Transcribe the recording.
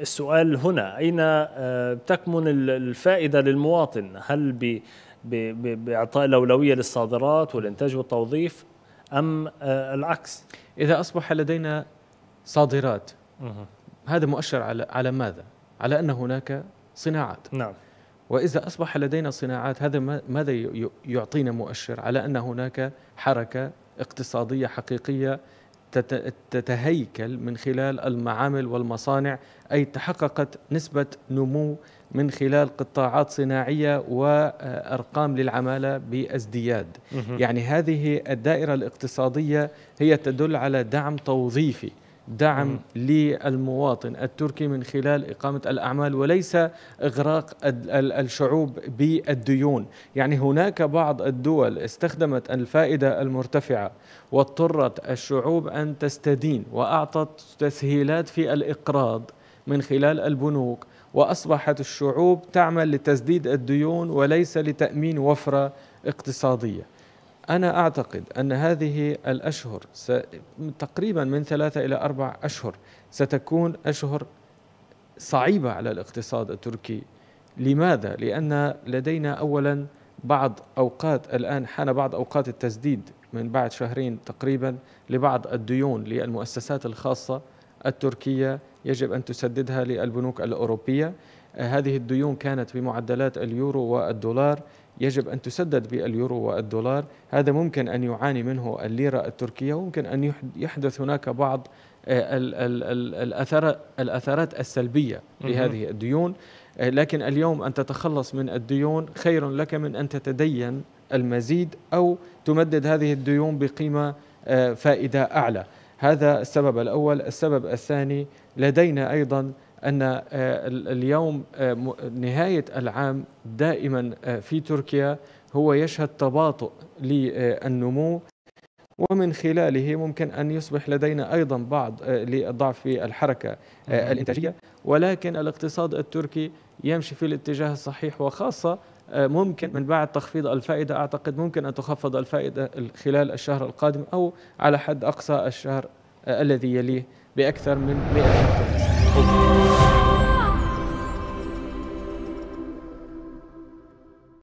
السؤال هنا أين آه، تكمن الفائدة للمواطن هل بإعطاء الأولوية للصادرات والإنتاج والتوظيف أم آه، العكس إذا أصبح لدينا صادرات هذا مؤشر على على ماذا؟ على أن هناك صناعات نعم وإذا أصبح لدينا صناعات هذا ماذا يعطينا مؤشر على أن هناك حركة اقتصادية حقيقية تتهيكل من خلال المعامل والمصانع أي تحققت نسبة نمو من خلال قطاعات صناعية وأرقام للعمالة بازدياد يعني هذه الدائرة الاقتصادية هي تدل على دعم توظيفي دعم للمواطن التركي من خلال إقامة الأعمال وليس إغراق الشعوب بالديون يعني هناك بعض الدول استخدمت الفائدة المرتفعة واضطرت الشعوب أن تستدين وأعطت تسهيلات في الإقراض من خلال البنوك وأصبحت الشعوب تعمل لتسديد الديون وليس لتأمين وفرة اقتصادية أنا أعتقد أن هذه الأشهر تقريبا من ثلاثة إلى أربع أشهر ستكون أشهر صعيبة على الاقتصاد التركي لماذا؟ لأن لدينا أولا بعض أوقات الآن حان بعض أوقات التسديد من بعد شهرين تقريبا لبعض الديون للمؤسسات الخاصة التركية يجب أن تسددها للبنوك الأوروبية هذه الديون كانت بمعدلات اليورو والدولار يجب أن تسدد باليورو والدولار هذا ممكن أن يعاني منه الليرة التركية وممكن أن يحدث هناك بعض آه، الأثارات السلبية لهذه الديون آه، لكن اليوم أن تتخلص من الديون خير لك من أن تتدين المزيد أو تمدد هذه الديون بقيمة آه، فائدة أعلى هذا السبب الأول السبب الثاني لدينا أيضا أن آه، اليوم آه، نهاية العام دائما آه، في تركيا هو يشهد تباطؤ للنمو ومن خلاله ممكن أن يصبح لدينا أيضا بعض لضعف في الحركة الإنتاجية ولكن الاقتصاد التركي يمشي في الاتجاه الصحيح وخاصة ممكن من بعد تخفيض الفائدة أعتقد ممكن أن تخفض الفائدة خلال الشهر القادم أو على حد أقصى الشهر الذي يليه بأكثر من 100